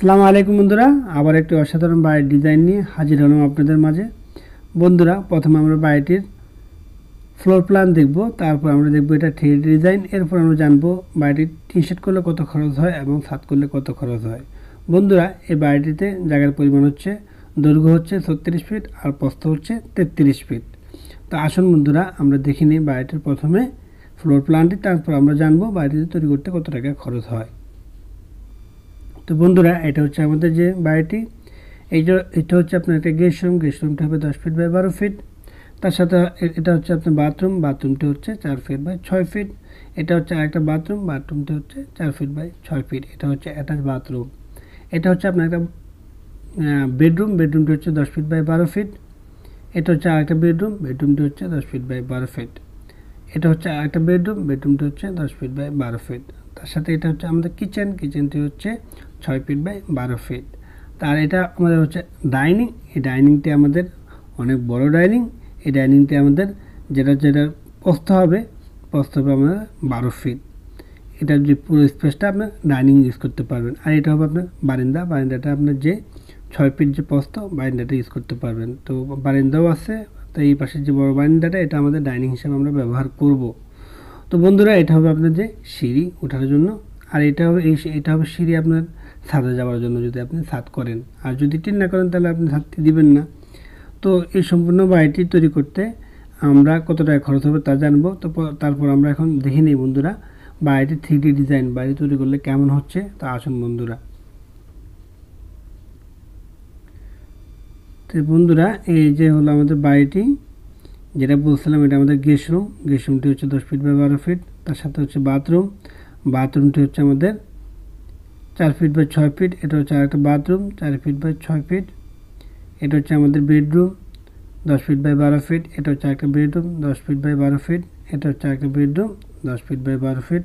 সালামু আলাইকুম বন্ধুরা আবার একটি অসাধারণ বাড়ির ডিজাইন নিয়ে হাজির হলাম আপনাদের মাঝে বন্ধুরা প্রথমে আমরা বাড়িটির ফ্লোর প্ল্যান দেখব তারপর আমরা দেখব এটা থ্রি ডিজাইন এরপর আমরা জানবো বাড়িটির টি শার্ট করলে কত খরচ হয় এবং সাত করলে কত খরচ হয় বন্ধুরা এই বাড়িটিতে জায়গার পরিমাণ হচ্ছে দৈর্ঘ্য হচ্ছে ছত্রিশ ফিট আর প্রস্থ হচ্ছে তেত্রিশ ফিট তো আসুন বন্ধুরা আমরা দেখিনি বাড়িটির প্রথমে ফ্লোর প্ল্যানটি তারপর আমরা জানবো বাড়িটিতে তৈরি করতে কত টাকা খরচ হয় তো বন্ধুরা এটা হচ্ছে আমাদের যে বাড়িটি এইটা এটা হচ্ছে আপনার একটা গেস্ট রুম গেস্ট রুমটা হবে দশ ফিট বাই বারো ফিট তার সাথে এটা হচ্ছে আপনার বাথরুম বাথরুমটা হচ্ছে চার ফিট বাই ছয় ফিট এটা হচ্ছে আরেকটা বাথরুম বাথরুমটা হচ্ছে চার ফিট বাই ছয় ফিট এটা হচ্ছে অ্যাটাচ বাথরুম এটা হচ্ছে আপনার একটা বেডরুম বেডরুমটা হচ্ছে দশ ফিট বাই বারো ফিট এটা হচ্ছে আরেকটা বেডরুম বেডরুমটা হচ্ছে দশ ফিট বাই বারো ফিট এটা হচ্ছে আরেকটা বেডরুম বেডরুমটা হচ্ছে দশ ফিট বাই বারো ফিট তার সাথে এটা হচ্ছে আমাদের কিচেন কিচেনটি হচ্ছে ছয় ফিট বাই বারো ফিট তার এটা আমাদের হচ্ছে ডাইনিং এই ডাইনিংটি আমাদের অনেক বড় ডাইনিং এই ডাইনিংটি আমাদের যেটা যেটা প্রস্থ হবে প্রস্থ হবে আমাদের বারো ফিট এটা যে পুরো স্পেসটা আপনার ডাইনিং ইউজ করতে পারবেন আর এটা হবে আপনার বারিন্দা বারিন্দাটা আপনার যে ছয় ফিট যে প্রস্ত বারিন্দাটা ইউজ করতে পারবেন তো বারিন্দাও আছে তো এই পাশের যে বড় বারিন্দাটা এটা আমাদের ডাইনিং হিসাবে আমরা ব্যবহার করব তো বন্ধুরা এটা হবে আপনার যে সিঁড়ি ওঠার জন্য আর এটা হবে এটা হবে সিঁড়ি আপনার ছাদে যাওয়ার জন্য যদি আপনি ছাদ করেন আর যদি টিন না করেন তাহলে আপনি ছাদটি দিবেন না তো এই সম্পূর্ণ বাড়িটি তৈরি করতে আমরা কত টাকা খরচ হবে তা জানবো তো তারপর আমরা এখন দেখে নিই বন্ধুরা বাড়িটি থ্রি ডিজাইন বাড়ি তৈরি করলে কেমন হচ্ছে তা আসুন বন্ধুরা তো বন্ধুরা এই যে হলো আমাদের বাড়িটি যেটা বলছিলাম এটা আমাদের গেস্ট রুম গেস্ট রুমটি হচ্ছে দশ ফিট বাই বারো ফিট তার সাথে হচ্ছে বাথরুম বাথরুমটি হচ্ছে আমাদের চার ফিট বাই ছয় ফিট এটা হচ্ছে আরেকটা বাথরুম চার ফিট বাই ছয় ফিট এটা হচ্ছে আমাদের বেডরুম দশ ফিট বাই বারো ফিট এটা হচ্ছে একটা বেডরুম দশ ফিট বাই বারো ফিট এটা হচ্ছে একটা বেডরুম দশ ফিট বাই বারো ফিট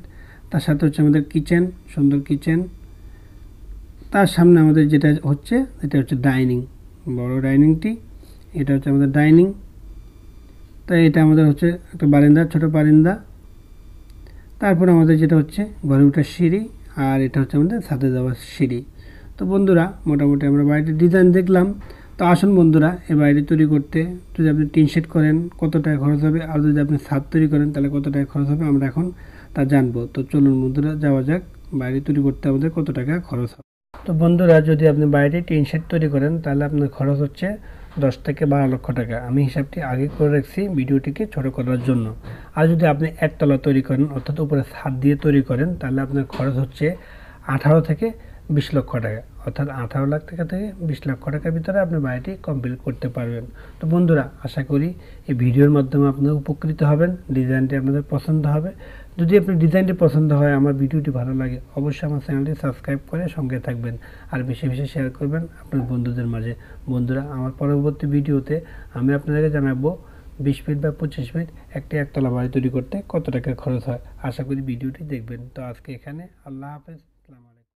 তার সাথে হচ্ছে আমাদের কিচেন সুন্দর কিচেন তার সামনে আমাদের যেটা হচ্ছে এটা হচ্ছে ডাইনিং বড় ডাইনিংটি এটা হচ্ছে আমাদের ডাইনিং তাই এটা আমাদের হচ্ছে একটা বারিন্দা ছোটো বারিন্দা তারপর আমাদের যেটা হচ্ছে ঘরে ওঠার সিঁড়ি আর এটা হচ্ছে আমাদের সাথে যাওয়ার সিঁড়ি তো বন্ধুরা মোটামুটি আমরা বাড়িটির ডিজাইন দেখলাম তো আসুন বন্ধুরা এ বাড়িটি তৈরি করতে যদি আপনি টিন শেড করেন কত টাকা খরচ হবে আর যদি আপনি ছাদ তৈরি করেন তাহলে কত টাকা খরচ হবে আমরা এখন তা জানবো তো চলুন বন্ধুরা যাওয়া যাক বাড়ি তৈরি করতে আমাদের কত টাকা খরচ হবে তো বন্ধুরা যদি আপনি বাড়িটি টিন শেট তৈরি করেন তাহলে আপনার খরচ হচ্ছে দশ থেকে বারো লক্ষ টাকা আমি হিসাবটি আগে করে রাখছি ভিডিওটিকে ছোট করার জন্য আর যদি আপনি একতলা তৈরি করেন অর্থাৎ উপরে ছাদ দিয়ে তৈরি করেন তাহলে আপনার খরচ হচ্ছে আঠারো থেকে বিশ লক্ষ টাকা অর্থাৎ আঠারো লাখ টাকা থেকে বিশ লক্ষ টাকার ভিতরে আপনি বাড়িটি কমপ্লিট করতে পারবেন তো বন্ধুরা আশা করি এই ভিডিওর মাধ্যমে আপনারা উপকৃত হবেন ডিজাইনটি আপনাদের পছন্দ হবে যদি আপনার ডিজাইনটি পছন্দ হয় আমার ভিডিওটি ভালো লাগে অবশ্যই আমার চ্যানেলটি সাবস্ক্রাইব করে সঙ্গে থাকবেন আর বেশি বেশি শেয়ার করবেন আপনার বন্ধুদের মাঝে বন্ধুরা আমার পরবর্তী ভিডিওতে আমি আপনাদেরকে জানাবো বিশ ফিট বা পঁচিশ ফিট একটি একতলা বাড়ি তৈরি করতে কত টাকা খরচ হয় আশা করি ভিডিওটি দেখবেন তো আজকে এখানে আল্লাহ হাফেজ